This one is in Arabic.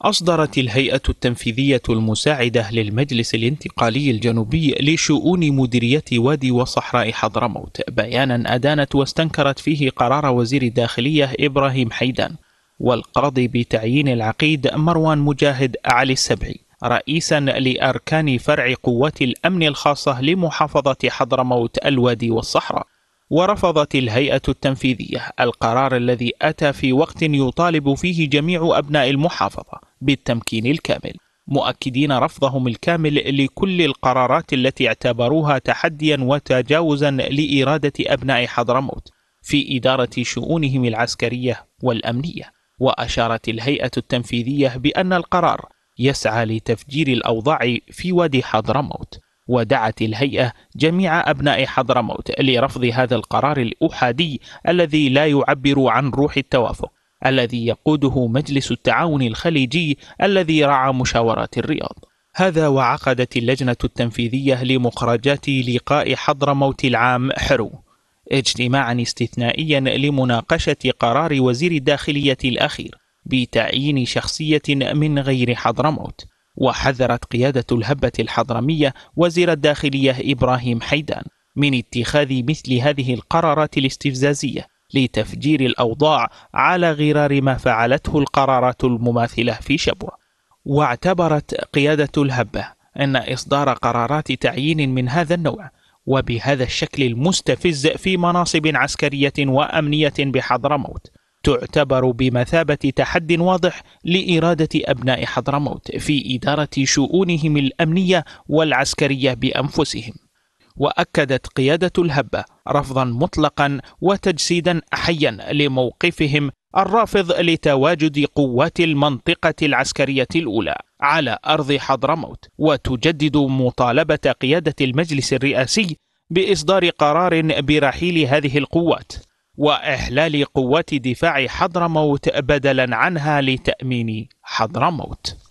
أصدرت الهيئة التنفيذية المساعدة للمجلس الانتقالي الجنوبي لشؤون مديرية وادي وصحراء حضرموت بيانا أدانت واستنكرت فيه قرار وزير الداخلية إبراهيم حيدان والقاضي بتعيين العقيد مروان مجاهد علي السبعي رئيسا لأركان فرع قوات الأمن الخاصة لمحافظة حضرموت الوادي والصحراء ورفضت الهيئة التنفيذية القرار الذي أتى في وقت يطالب فيه جميع أبناء المحافظة بالتمكين الكامل مؤكدين رفضهم الكامل لكل القرارات التي اعتبروها تحديا وتجاوزا لإرادة أبناء حضرموت في إدارة شؤونهم العسكرية والأمنية وأشارت الهيئة التنفيذية بأن القرار يسعى لتفجير الأوضاع في وادي حضرموت ودعت الهيئة جميع أبناء حضرموت لرفض هذا القرار الأحادي الذي لا يعبر عن روح التوافق الذي يقوده مجلس التعاون الخليجي الذي رعى مشاورات الرياض هذا وعقدت اللجنة التنفيذية لمخرجات لقاء حضرموت العام حرو اجتماعا استثنائيا لمناقشة قرار وزير الداخلية الأخير بتعيين شخصية من غير حضرموت وحذرت قيادة الهبة الحضرمية وزير الداخلية إبراهيم حيدان من اتخاذ مثل هذه القرارات الاستفزازية لتفجير الأوضاع على غرار ما فعلته القرارات المماثلة في شبوة واعتبرت قيادة الهبة أن إصدار قرارات تعيين من هذا النوع وبهذا الشكل المستفز في مناصب عسكرية وأمنية بحضرموت تعتبر بمثابة تحد واضح لإرادة أبناء حضرموت في إدارة شؤونهم الأمنية والعسكرية بأنفسهم وأكدت قيادة الهبة رفضا مطلقا وتجسيدا حيا لموقفهم الرافض لتواجد قوات المنطقة العسكرية الأولى على أرض حضرموت وتجدد مطالبة قيادة المجلس الرئاسي بإصدار قرار برحيل هذه القوات وإحلال قوات دفاع حضرموت بدلا عنها لتأمين حضرموت